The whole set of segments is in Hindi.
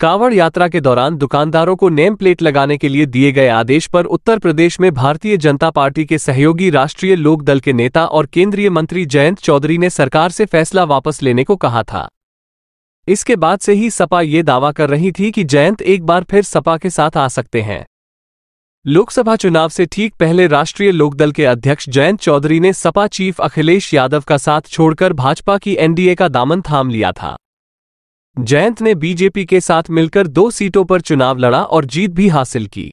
कांवड़ यात्रा के दौरान दुकानदारों को नेम प्लेट लगाने के लिए दिए गए आदेश पर उत्तर प्रदेश में भारतीय जनता पार्टी के सहयोगी राष्ट्रीय लोक दल के नेता और केंद्रीय मंत्री जयंत चौधरी ने सरकार से फैसला वापस लेने को कहा था इसके बाद से ही सपा ये दावा कर रही थी कि जयंत एक बार फिर सपा के साथ आ सकते हैं लोकसभा चुनाव से ठीक पहले राष्ट्रीय लोकदल के अध्यक्ष जयंत चौधरी ने सपा चीफ अखिलेश यादव का साथ छोड़कर भाजपा की एनडीए का दामन थाम लिया था जयंत ने बीजेपी के साथ मिलकर दो सीटों पर चुनाव लड़ा और जीत भी हासिल की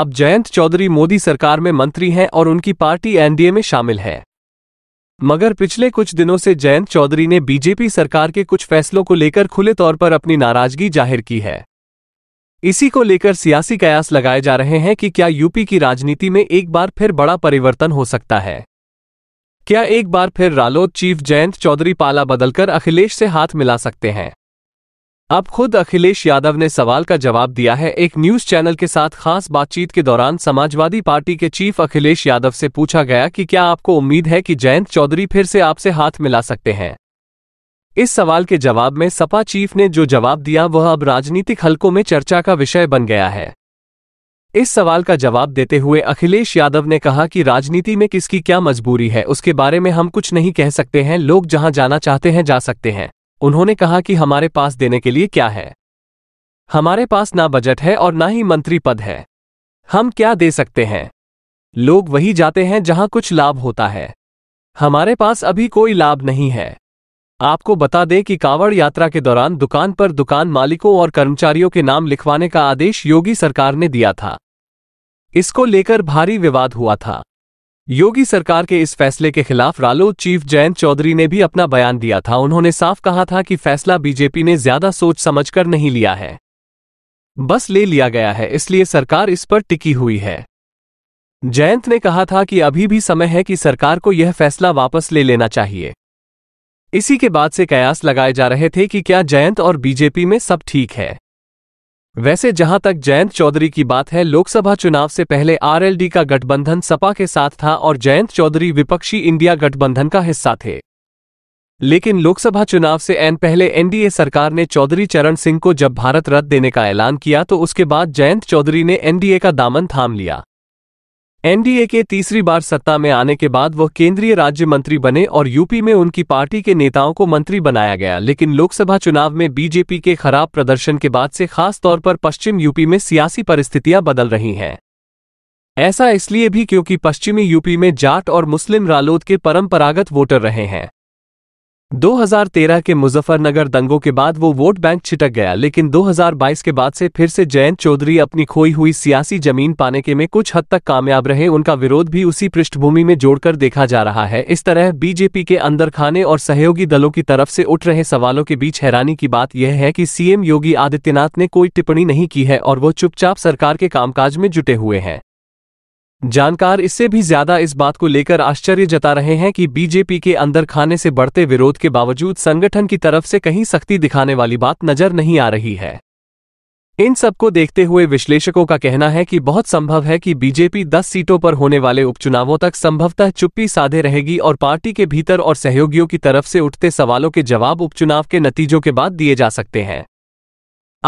अब जयंत चौधरी मोदी सरकार में मंत्री हैं और उनकी पार्टी एनडीए में शामिल है मगर पिछले कुछ दिनों से जयंत चौधरी ने बीजेपी सरकार के कुछ फैसलों को लेकर खुले तौर पर अपनी नाराजगी जाहिर की है इसी को लेकर सियासी कयास लगाए जा रहे हैं कि क्या यूपी की राजनीति में एक बार फिर बड़ा परिवर्तन हो सकता है क्या एक बार फिर रालोद चीफ जयंत चौधरी पाला बदलकर अखिलेश से हाथ मिला सकते हैं अब खुद अखिलेश यादव ने सवाल का जवाब दिया है एक न्यूज चैनल के साथ खास बातचीत के दौरान समाजवादी पार्टी के चीफ अखिलेश यादव से पूछा गया कि क्या आपको उम्मीद है कि जयंत चौधरी फिर से आपसे हाथ मिला सकते हैं इस सवाल के जवाब में सपा चीफ ने जो जवाब दिया वह अब राजनीतिक हलकों में चर्चा का विषय बन गया है इस सवाल का जवाब देते हुए अखिलेश यादव ने कहा कि राजनीति में किसकी क्या मजबूरी है उसके बारे में हम कुछ नहीं कह सकते हैं लोग जहां जाना चाहते हैं जा सकते हैं उन्होंने कहा कि हमारे पास देने के लिए क्या है हमारे पास ना बजट है और ना ही मंत्री पद है हम क्या दे सकते हैं लोग वही जाते हैं जहां कुछ लाभ होता है हमारे पास अभी कोई लाभ नहीं है आपको बता दें कि कांवड़ यात्रा के दौरान दुकान पर दुकान मालिकों और कर्मचारियों के नाम लिखवाने का आदेश योगी सरकार ने दिया था इसको लेकर भारी विवाद हुआ था योगी सरकार के इस फैसले के खिलाफ रालोद चीफ जयंत चौधरी ने भी अपना बयान दिया था उन्होंने साफ कहा था कि फैसला बीजेपी ने ज्यादा सोच समझकर नहीं लिया है बस ले लिया गया है इसलिए सरकार इस पर टिकी हुई है जयंत ने कहा था कि अभी भी समय है कि सरकार को यह फैसला वापस ले लेना चाहिए इसी के बाद से कयास लगाए जा रहे थे कि क्या जयंत और बीजेपी में सब ठीक है वैसे जहां तक जयंत चौधरी की बात है लोकसभा चुनाव से पहले आरएलडी का गठबंधन सपा के साथ था और जयंत चौधरी विपक्षी इंडिया गठबंधन का हिस्सा थे लेकिन लोकसभा चुनाव से एन पहले एनडीए सरकार ने चौधरी चरण सिंह को जब भारत रद्द देने का ऐलान किया तो उसके बाद जयंत चौधरी ने एनडीए का दामन थाम लिया एनडीए के तीसरी बार सत्ता में आने के बाद वह केंद्रीय राज्य मंत्री बने और यूपी में उनकी पार्टी के नेताओं को मंत्री बनाया गया लेकिन लोकसभा चुनाव में बीजेपी के खराब प्रदर्शन के बाद से खास तौर पर पश्चिम यूपी में सियासी परिस्थितियां बदल रही हैं ऐसा इसलिए भी क्योंकि पश्चिमी यूपी में जाट और मुस्लिम रालोद के परंपरागत वोटर रहे हैं 2013 के मुजफ्फरनगर दंगों के बाद वो वोट बैंक छिटक गया लेकिन 2022 के बाद से फिर से जयंत चौधरी अपनी खोई हुई सियासी जमीन पाने के में कुछ हद तक कामयाब रहे उनका विरोध भी उसी पृष्ठभूमि में जोड़कर देखा जा रहा है इस तरह बीजेपी के अंदर खाने और सहयोगी दलों की तरफ से उठ रहे सवालों के बीच हैरानी की बात यह है कि सीएम योगी आदित्यनाथ ने कोई टिप्पणी नहीं की है और वो चुपचाप सरकार के कामकाज में जुटे हुए हैं जानकार इससे भी ज्यादा इस बात को लेकर आश्चर्य जता रहे हैं कि बीजेपी के अंदर खाने से बढ़ते विरोध के बावजूद संगठन की तरफ से कहीं सख्ती दिखाने वाली बात नजर नहीं आ रही है इन सबको देखते हुए विश्लेषकों का कहना है कि बहुत संभव है कि बीजेपी 10 सीटों पर होने वाले उपचुनावों तक संभवतः चुप्पी साधे रहेगी और पार्टी के भीतर और सहयोगियों की तरफ से उठते सवालों के जवाब उपचुनाव के नतीजों के बाद दिए जा सकते हैं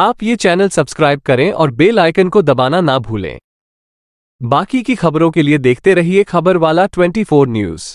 आप ये चैनल सब्सक्राइब करें और बेल आइकन को दबाना ना भूलें बाकी की खबरों के लिए देखते रहिए खबर वाला ट्वेंटी न्यूज